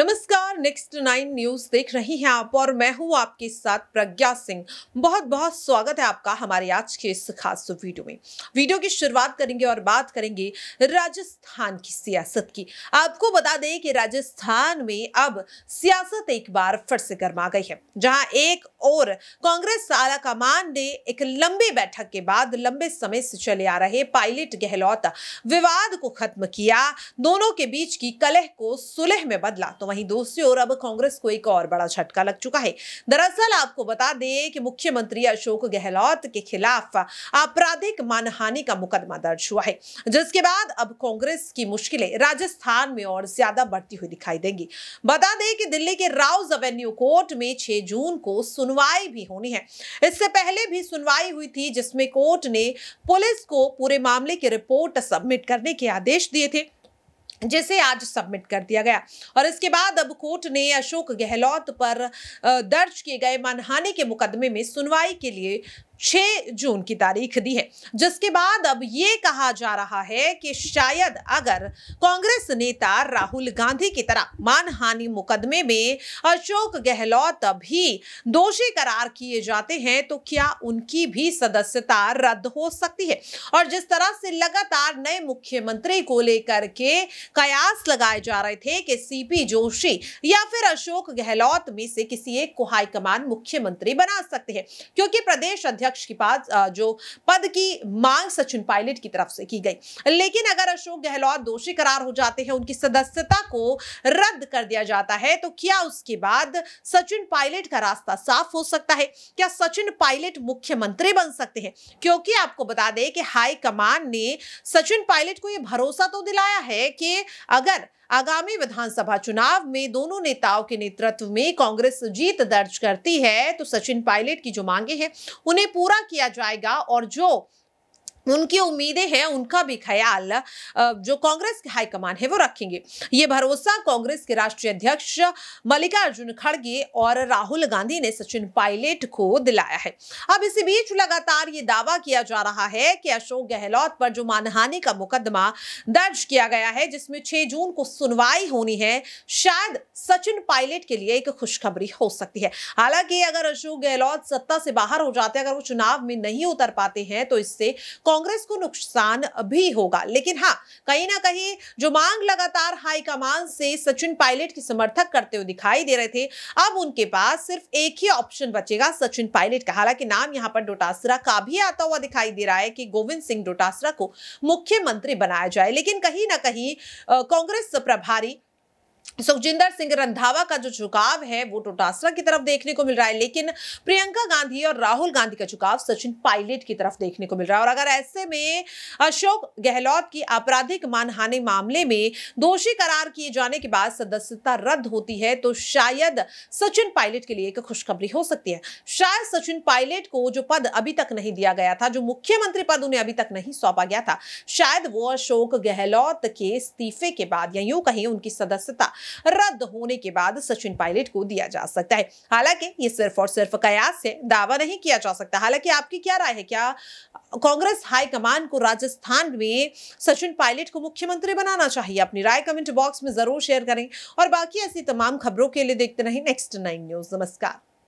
नमस्कार next nine news देख रही हैं आप और मैं हूं आपके साथ प्रज्ञा सिंह बहुत बहुत स्वागत है आपका हमारे आज के इस खास वीडियो में वीडियो की शुरुआत करेंगे और बात करेंगे राजस्थान की सियासत की आपको बता दें कि राजस्थान में अब सियासत एक बार फिर से गर्मा गई है जहां एक और कांग्रेस आला कमान ने एक लंबी बैठक के बाद लंबे समय से चले आ रहे पायलट गहलोत विवाद को खत्म किया दोनों के बीच की कलह को सुलह में बदला तो वहीं दूसरी ओर अब कांग्रेस को एक और बड़ा झटका लग चुका है दरअसल आपको बता दें कि मुख्यमंत्री अशोक गहलोत के खिलाफ आपराधिक मानहानि का मुकदमा दर्ज हुआ है जिसके बाद अब कांग्रेस की मुश्किलें राजस्थान में और ज्यादा बढ़ती हुई दिखाई देंगी बता दें कि दिल्ली के राउज एवेन्यू कोर्ट में छह जून को सुनवाई भी होनी है इससे पहले भी सुनवाई हुई थी जिसमें कोर्ट ने पुलिस को पूरे मामले की रिपोर्ट सबमिट करने के आदेश दिए थे जिसे आज सबमिट कर दिया गया और इसके बाद अब कोर्ट ने अशोक गहलोत पर दर्ज किए गए मानहानि के मुकदमे में सुनवाई के लिए 6 जून की तारीख दी है जिसके बाद अब ये कहा जा रहा है कि शायद अगर कांग्रेस नेता राहुल गांधी की तरह मानहानि मुकदमे में अशोक गहलोत भी दोषी करार किए जाते हैं तो क्या उनकी भी सदस्यता रद्द हो सकती है और जिस तरह से लगातार नए मुख्यमंत्री को लेकर के कयास लगाए जा रहे थे कि सीपी जोशी या फिर अशोक गहलोत में से किसी एक को हाईकमान मुख्यमंत्री बना सकते हैं क्योंकि प्रदेश अध्यक्ष अध्यक्ष के पास जो पद की मांग सचिन पायलट की तरफ से की गई लेकिन अगर अशोक गहलोत दोषी करार हो जाते हैं उनकी सदस्यता को रद्द कर दिया जाता है तो क्या उसके बाद सचिन पायलट का रास्ता साफ हो सकता है क्या सचिन पायलट मुख्यमंत्री बन सकते हैं क्योंकि आपको बता दें कि हाईकमान ने सचिन पायलट को यह भरोसा तो दिलाया है कि अगर आगामी विधानसभा चुनाव में दोनों नेताओं के नेतृत्व में कांग्रेस जीत दर्ज करती है तो सचिन पायलट की जो मांगे हैं उन्हें पूरा किया जाएगा और जो उनकी उम्मीदें हैं उनका भी ख्याल जो कांग्रेस की हाईकमान है वो रखेंगे ये भरोसा कांग्रेस के राष्ट्रीय अध्यक्ष मल्लिकार्जुन खड़गे और राहुल गांधी ने सचिन पायलट को दिलाया है अब इसी बीच लगातार ये दावा किया जा रहा है कि अशोक गहलोत पर जो मानहानि का मुकदमा दर्ज किया गया है जिसमें छह जून को सुनवाई होनी है शायद सचिन पायलट के लिए एक खुशखबरी हो सकती है हालांकि अगर अशोक गहलोत सत्ता से बाहर हो जाते हैं अगर वो चुनाव में नहीं उतर पाते हैं तो इससे कांग्रेस को नुकसान भी होगा लेकिन हाँ कहीं ना कहीं जो मांग लगातार हाईकमान से सचिन पायलट के समर्थक करते हुए दिखाई दे रहे थे अब उनके पास सिर्फ एक ही ऑप्शन बचेगा सचिन पायलट का हालांकि नाम यहाँ पर डोटासरा का भी आता हुआ दिखाई दे रहा है कि गोविंद सिंह डोटासरा को मुख्यमंत्री बनाया जाए लेकिन कहीं ना कहीं कांग्रेस प्रभारी सुखजिंदर सिंह रंधावा का जो झुकाव है वो टोटासरा की तरफ देखने को मिल रहा है लेकिन प्रियंका गांधी और राहुल गांधी का झुकाव सचिन पायलट की तरफ देखने को मिल रहा है और अगर ऐसे में अशोक गहलोत की आपराधिक मानहानि मामले में दोषी करार किए जाने के बाद सदस्यता रद्द होती है तो शायद सचिन पायलट के लिए एक खुशखबरी हो सकती है शायद सचिन पायलट को जो पद अभी तक नहीं दिया गया था जो मुख्यमंत्री पद उन्हें अभी तक नहीं सौंपा गया था शायद वो अशोक गहलोत के इस्तीफे के बाद या यूं कहीं उनकी सदस्यता रद्द होने के बाद सचिन पायलट को दिया जा सकता है हालांकि ये सिर्फ और सिर्फ कयास है दावा नहीं किया जा सकता हालांकि आपकी क्या राय है क्या कांग्रेस हाईकमान को राजस्थान में सचिन पायलट को मुख्यमंत्री बनाना चाहिए अपनी राय कमेंट बॉक्स में जरूर शेयर करें और बाकी ऐसी तमाम खबरों के लिए देखते रहें नेक्स्ट नाइन न्यूज नमस्कार